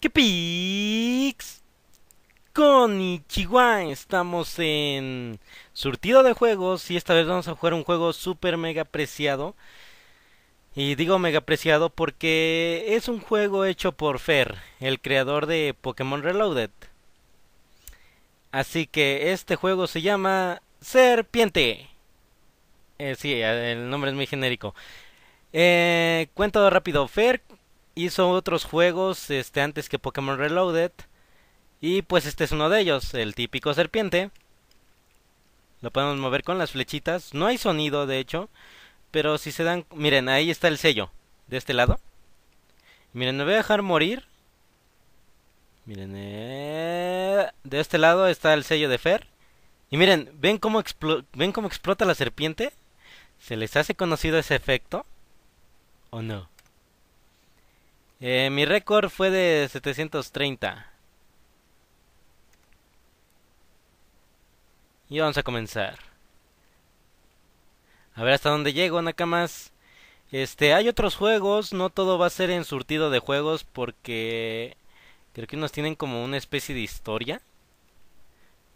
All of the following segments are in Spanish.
¿Qué pix? Chihuahua estamos en surtido de juegos y esta vez vamos a jugar un juego super mega apreciado Y digo mega apreciado porque es un juego hecho por Fer, el creador de Pokémon Reloaded. Así que este juego se llama Serpiente. Eh, sí, el nombre es muy genérico. Eh, cuento rápido, Fer hizo otros juegos este, antes que Pokémon Reloaded. Y pues este es uno de ellos, el típico serpiente. Lo podemos mover con las flechitas. No hay sonido, de hecho. Pero si se dan... Miren, ahí está el sello. De este lado. Miren, me voy a dejar morir. Miren, eh, de este lado está el sello de Fer. Y miren, ¿ven cómo, ¿ven cómo explota la serpiente? ¿Se les hace conocido ese efecto? ¿O no? Eh, mi récord fue de 730. Y vamos a comenzar. A ver hasta dónde llego, Nakamas. Este, hay otros juegos, no todo va a ser en surtido de juegos porque creo que unos tienen como una especie de historia.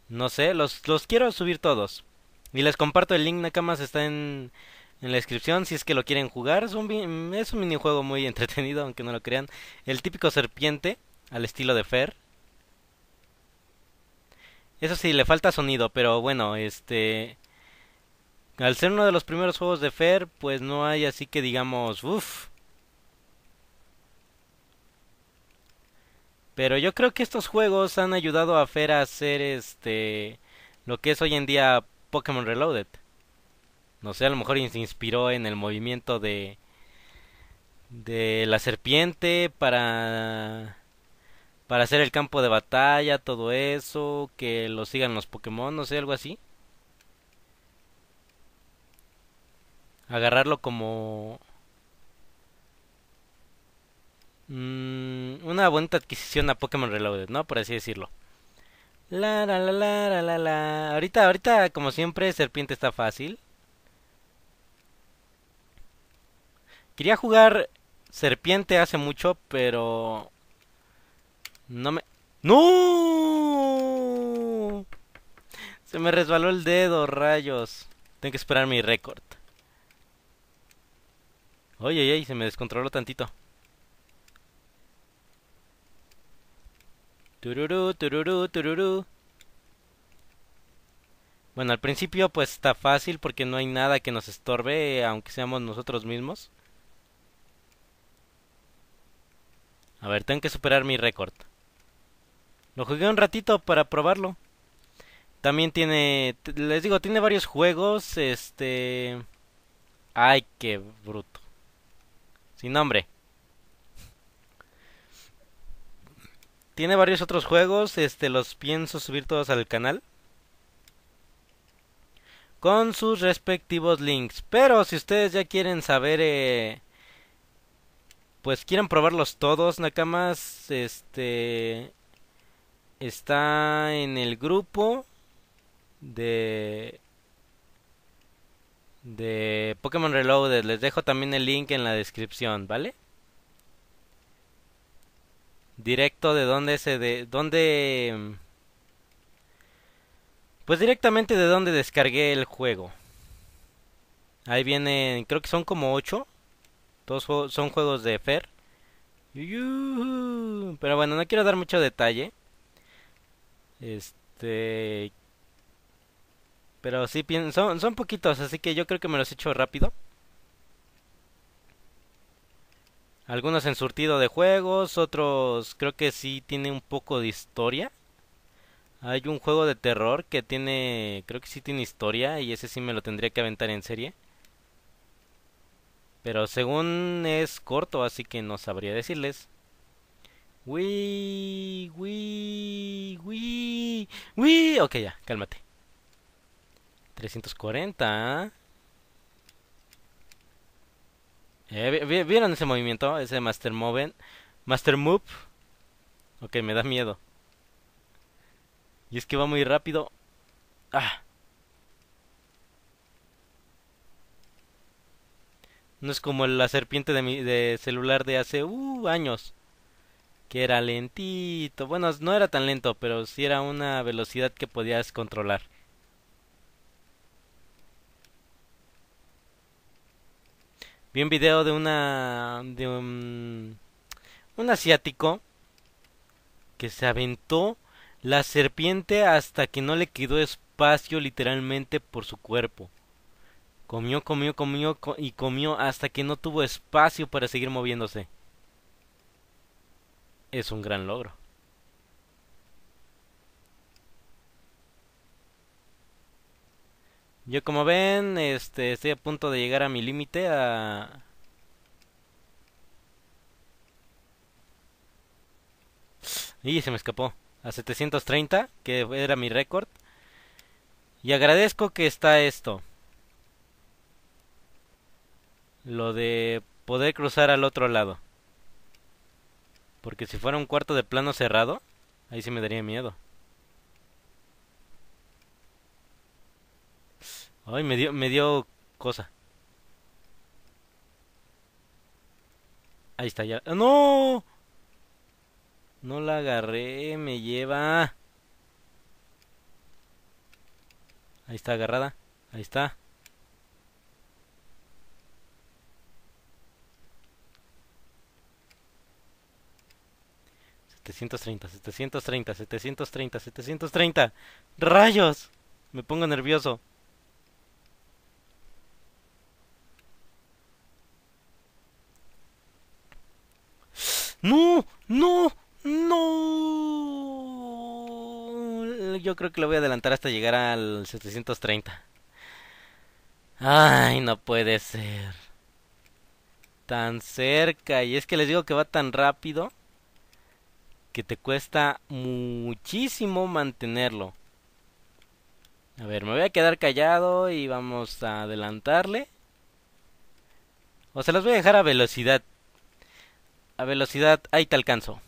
No sé, los, los quiero subir todos. Y les comparto el link, Nakamas está en en la descripción si es que lo quieren jugar. Es un, minijuego muy entretenido, aunque no lo crean. El típico serpiente, al estilo de Fer. Eso sí, le falta sonido, pero bueno, este... Al ser uno de los primeros juegos de Fer, pues no hay así que digamos, uff. Pero yo creo que estos juegos han ayudado a Fer a hacer este... lo que es hoy en día Pokémon Reloaded. No sé, a lo mejor se inspiró en el movimiento de de la serpiente para para hacer el campo de batalla, todo eso, que lo sigan los Pokémon, no sé, algo así. Agarrarlo como mm, una buena adquisición a Pokémon Reloaded, ¿no? Por así decirlo. La la la la la la. Ahorita ahorita como siempre Serpiente está fácil. Quería jugar serpiente hace mucho, pero... No me... ¡No! Se me resbaló el dedo, rayos. Tengo que esperar mi récord. Oye, oye, se me descontroló tantito. Tururú, tururú, tururú. Bueno, al principio pues está fácil porque no hay nada que nos estorbe, aunque seamos nosotros mismos. A ver, tengo que superar mi récord. Lo jugué un ratito para probarlo. También tiene, les digo, tiene varios juegos, este... Ay, qué bruto. Sin nombre. Tiene varios otros juegos, este los pienso subir todos al canal. Con sus respectivos links. Pero si ustedes ya quieren saber eh, pues quieren probarlos todos, Nakamas. Este está en el grupo de de Pokémon Reloaded. Les dejo también el link en la descripción, ¿vale? Directo de donde se de dónde, pues directamente de donde descargué el juego. Ahí vienen, creo que son como 8 todos son juegos de Fer. Pero bueno, no quiero dar mucho detalle. Este. Pero sí, son, son poquitos, así que yo creo que me los he hecho rápido. Algunos en surtido de juegos, otros creo que sí tiene un poco de historia. Hay un juego de terror que tiene, creo que sí tiene historia y ese sí me lo tendría que aventar en serie. Pero según es corto, así que no sabría decirles. Wii, Wii, Wii, Wii. Ok, ya, cálmate. 340. Eh, ¿Vieron ese movimiento? Ese Master Move. Master Move. Ok, me da miedo. Y es que va muy rápido. Ah. No es como la serpiente de mi de celular de hace uh, años. Que era lentito. Bueno, no era tan lento, pero sí era una velocidad que podías controlar. Vi un video de una... de un asiático que se aventó la serpiente hasta que no le quedó espacio literalmente por su cuerpo. Comió, comió, comió y comió hasta que no tuvo espacio para seguir moviéndose. Es un gran logro. Yo como ven, este, estoy a punto de llegar a mi límite a... Y se me escapó. A 730, que era mi récord. Y agradezco que está esto lo de poder cruzar al otro lado. Porque si fuera un cuarto de plano cerrado, ahí sí me daría miedo. Ay, me dio, me dio cosa. Ahí está, ya. ¡Ah, ¡No! No la agarré, me lleva. Ahí está agarrada. Ahí está. 730, 730, 730, 730. ¡Rayos! Me pongo nervioso. ¡No! ¡No! ¡No! Yo creo que lo voy a adelantar hasta llegar al 730. ¡Ay, no puede ser! Tan cerca. Y es que les digo que va tan rápido que te cuesta muchísimo mantenerlo. A ver, me voy a quedar callado y vamos a adelantarle. O se los voy a dejar a velocidad. A velocidad, ahí te alcanzo.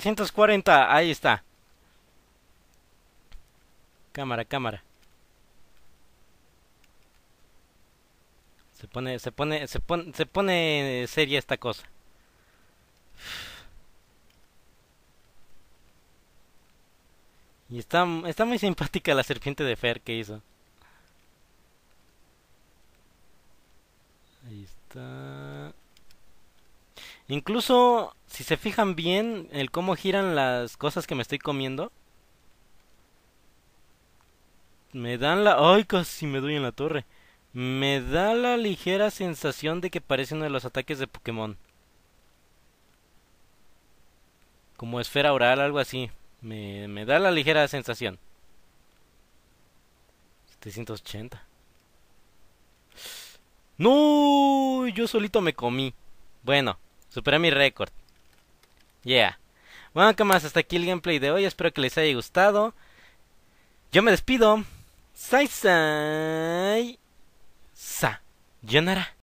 340, ahí está. Cámara, cámara. Se pone, se pone, se pone, se pone seria esta cosa. Y está, está muy simpática la serpiente de Fer que hizo. Ahí está. Incluso, si se fijan bien, el cómo giran las cosas que me estoy comiendo. Me dan la... ¡Ay, casi me doy en la torre! Me da la ligera sensación de que parece uno de los ataques de Pokémon. Como esfera oral, algo así. Me, me da la ligera sensación. 780. ¡No! Yo solito me comí. Bueno, Superé mi récord. Yeah. Bueno, qué más, hasta aquí el gameplay de hoy. Espero que les haya gustado. Yo me despido. Sai sai. Sa. Yonara.